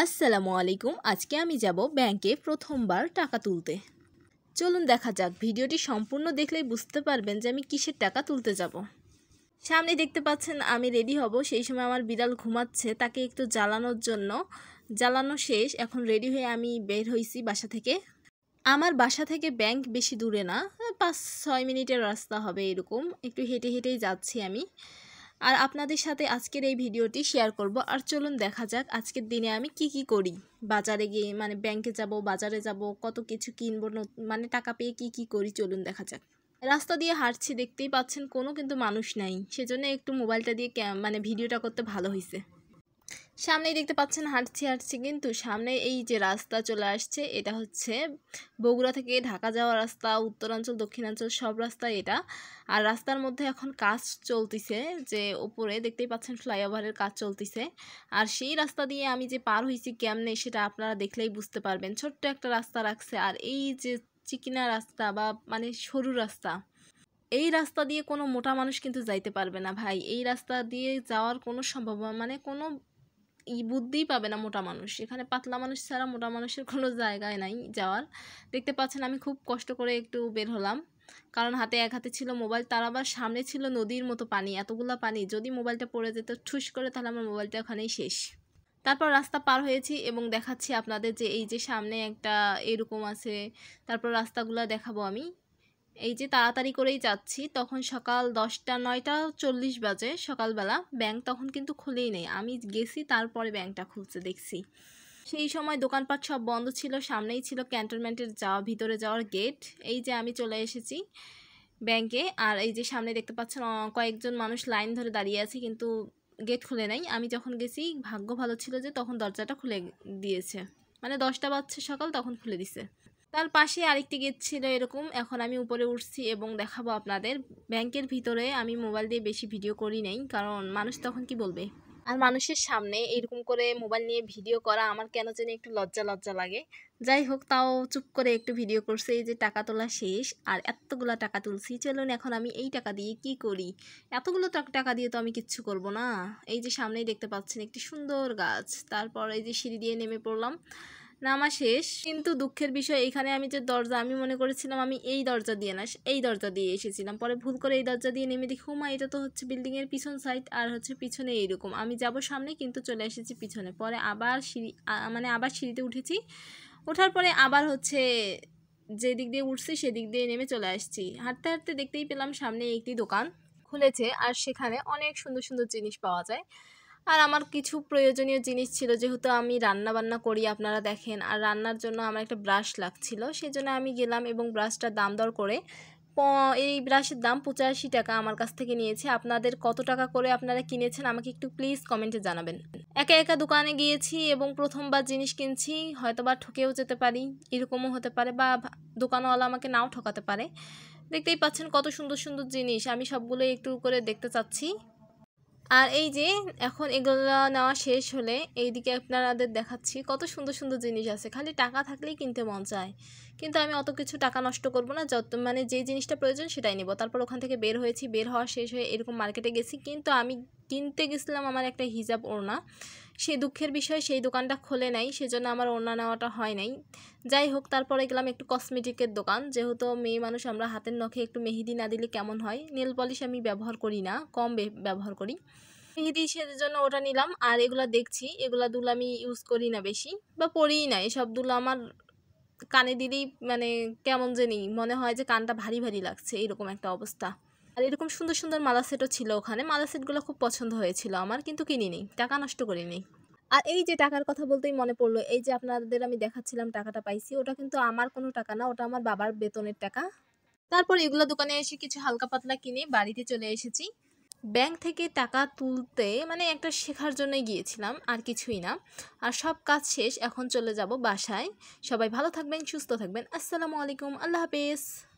আসসালামু আলাইকুম আজকে আমি যাব ব্যাংকে প্রথমবার টাকা তুলতে চলুন দেখা যাক ভিডিওটি সম্পূর্ণ দেখলেই বুঝতে পারবেন যে আমি কিসের টাকা তুলতে যাব সামনে দেখতে পাচ্ছেন আমি রেডি হব সেই সময় আমার বিড়াল ঘুমাচ্ছে তাকে একটু জ্বালানোর জন্য জ্বালানো শেষ এখন রেডি হয়ে আমি বের হয়েছি বাসা থেকে আমার বাসা থেকে ব্যাংক বেশি দূরে না পাঁচ ছয় মিনিটের রাস্তা হবে এরকম একটু হেঁটে হেঁটেই যাচ্ছি আমি আর আপনাদের সাথে আজকের এই ভিডিওটি শেয়ার করব আর চলুন দেখা যাক আজকের দিনে আমি কি কি করি বাজারে গিয়ে মানে ব্যাংকে যাব বাজারে যাব কত কিছু কিনবো মানে টাকা পেয়ে কি কি করি চলুন দেখা যাক রাস্তা দিয়ে হাঁটছি দেখতেই পাচ্ছেন কোনো কিন্তু মানুষ নাই সেজন্য একটু মোবাইলটা দিয়ে মানে ভিডিওটা করতে ভালো হয়েছে সামনেই দেখতে পাচ্ছেন হাঁটছি হাঁটছি কিন্তু সামনে এই যে রাস্তা চলে আসছে এটা হচ্ছে বগুড়া থেকে ঢাকা যাওয়ার রাস্তা উত্তরাঞ্চল দক্ষিণাঞ্চল সব রাস্তা এটা আর রাস্তার মধ্যে এখন কাজ চলতিছে যে ওপরে দেখতেই পাচ্ছেন ফ্লাইওভারের কাজ চলতিছে আর সেই রাস্তা দিয়ে আমি যে পার হয়েছি কেমনে সেটা আপনারা দেখলেই বুঝতে পারবেন ছোট্ট একটা রাস্তা রাখছে আর এই যে চিকিনা রাস্তা বা মানে সরু রাস্তা এই রাস্তা দিয়ে কোনো মোটা মানুষ কিন্তু যাইতে পারবে না ভাই এই রাস্তা দিয়ে যাওয়ার কোনো সম্ভাবনা মানে কোনো বুদ্ধিই পাবে না মোটা মানুষ এখানে পাতলা মানুষ ছাড়া মোটা মানুষের কোনো জায়গায় নাই যাওয়ার দেখতে পাচ্ছেন আমি খুব কষ্ট করে একটু বের হলাম কারণ হাতে এক হাতে ছিল মোবাইল তার আবার সামনে ছিল নদীর মতো পানি এতগুলো পানি যদি মোবাইলটা পড়ে যেত ঠুস করে তাহলে আমার মোবাইলটা ওখানেই শেষ তারপর রাস্তা পার হয়েছি এবং দেখাচ্ছি আপনাদের যে এই যে সামনে একটা এরকম আছে তারপর রাস্তাগুলো দেখাবো আমি এই যে তাড়াতাড়ি করেই যাচ্ছি তখন সকাল দশটা নয়টা চল্লিশ বাজে সকালবেলা ব্যাংক তখন কিন্তু খুলেই নেই আমি গেছি তারপরে ব্যাংকটা খুলছে দেখছি সেই সময় দোকানপাট সব বন্ধ ছিল সামনেই ছিল ক্যান্টনমেন্টের যাওয়া ভিতরে যাওয়ার গেট এই যে আমি চলে এসেছি ব্যাংকে আর এই যে সামনে দেখতে পাচ্ছেন কয়েকজন মানুষ লাইন ধরে দাঁড়িয়ে আছে কিন্তু গেট খুলে নাই আমি যখন গেছি ভাগ্য ভালো ছিল যে তখন দরজাটা খুলে দিয়েছে মানে দশটা বাজছে সকাল তখন খুলে দিছে তার পাশে আরেকটি গেট ছিল এরকম এখন আমি উপরে উঠছি এবং দেখাবো আপনাদের ব্যাংকের ভিতরে আমি মোবাইল দিয়ে বেশি ভিডিও করি নাই কারণ মানুষ তখন কি বলবে আর মানুষের সামনে এরকম করে মোবাইল নিয়ে ভিডিও করা আমার কেন যেন একটু লজ্জা লজ্জা লাগে যাই হোক তাও চুপ করে একটু ভিডিও করছে এই যে টাকা তোলা শেষ আর এতগুলো টাকা তুলছি চলুন এখন আমি এই টাকা দিয়ে কি করি এতগুলো টাকা দিয়ে তো আমি কিচ্ছু করব না এই যে সামনেই দেখতে পাচ্ছেন একটি সুন্দর গাছ তারপর এই যে সিঁড়ি দিয়ে নেমে পড়লাম নামা শেষ কিন্তু দুঃখের বিষয় এখানে আমি যে দরজা আমি মনে করেছিলাম আমি এই দরজা দিয়ে না এই দরজা দিয়ে এসেছিলাম পরে ভুল করে এই দরজা দিয়ে নেমে দেখি হুমা এটা তো হচ্ছে বিল্ডিংয়ের পিছন সাইড আর হচ্ছে পিছনে এইরকম আমি যাব সামনে কিন্তু চলে এসেছি পিছনে পরে আবার সিঁড়ি মানে আবার সিঁড়িতে উঠেছি ওঠার পরে আবার হচ্ছে যেদিক দিয়ে উঠছি সেদিক দিয়ে নেমে চলে আসছি হাঁটতে হাঁটতে দেখতেই পেলাম সামনে একটি দোকান খুলেছে আর সেখানে অনেক সুন্দর সুন্দর জিনিস পাওয়া যায় আর আমার কিছু প্রয়োজনীয় জিনিস ছিল যেহেতু আমি রান্না বান্না করি আপনারা দেখেন আর রান্নার জন্য আমার একটা ব্রাশ লাগছিল সেজন্য আমি গেলাম এবং ব্রাশটার দাম দর করে এই ব্রাশের দাম পঁচাশি টাকা আমার কাছ থেকে নিয়েছে আপনাদের কত টাকা করে আপনারা কিনেছেন আমাকে একটু প্লিজ কমেন্টে জানাবেন একা একা দোকানে গিয়েছি এবং প্রথমবার জিনিস কিনছি বা ঠকেও যেতে পারি এরকমও হতে পারে বা দোকানওয়ালা আমাকে নাও ঠকাতে পারে দেখতেই পাচ্ছেন কত সুন্দর সুন্দর জিনিস আমি সবগুলো একটু করে দেখতে চাচ্ছি আর এই যে এখন এগুলো নেওয়া শেষ হলে এইদিকে আপনারাদের দেখাচ্ছি কত সুন্দর সুন্দর জিনিস আছে খালি টাকা থাকলেই কিনতে মন চায় কিন্তু আমি অত কিছু টাকা নষ্ট করব না যত মানে যে জিনিসটা প্রয়োজন সেটাই নেব তারপর ওখান থেকে বের হয়েছি বের হওয়া শেষ হয়ে এরকম মার্কেটে গেছি কিন্তু আমি কিনতে গেছিলাম আমার একটা হিজাব ওড়না সে দুঃখের বিষয় সেই দোকানটা খোলে নাই সেজন্য আমার ওড়না নেওয়াটা হয় নাই যাই হোক তারপরে গেলাম একটু কসমেটিকের দোকান যেহেতু মেয়ে মানুষ আমরা হাতের নখে একটু মেহেদি না দিলে কেমন হয় নেল পলিশ আমি ব্যবহার করি না কম ব্যবহার করি মেহেদি জন্য ওটা নিলাম আর এগুলা দেখছি এগুলা দুল আমি ইউজ করি না বেশি বা পড়িই না এসব দুল আমার কানে দিলেই মানে কেমন জানি মনে হয় যে কানটা ভারী ভারী লাগছে এরকম একটা অবস্থা আর এরকম সুন্দর সুন্দর মালা সেটও ছিল ওখানে মালা সেটগুলো খুব পছন্দ হয়েছিল আমার কিন্তু কিনিনি টাকা নষ্ট করিনি আর এই যে টাকার কথা বলতেই মনে পড়লো এই যে আপনাদের আমি দেখাচ্ছিলাম টাকাটা পাইছি ওটা কিন্তু আমার কোনো টাকা না ওটা আমার বাবার বেতনের টাকা তারপর এগুলো দোকানে এসে কিছু হালকা পাতলা কিনে বাড়িতে চলে এসেছি ব্যাংক থেকে টাকা তুলতে মানে একটা শেখার জন্য গিয়েছিলাম আর কিছুই না আর সব কাজ শেষ এখন চলে যাব বাসায় সবাই ভালো থাকবেন সুস্থ থাকবেন আসসালামু আলাইকুম আল্লাহ হাফেজ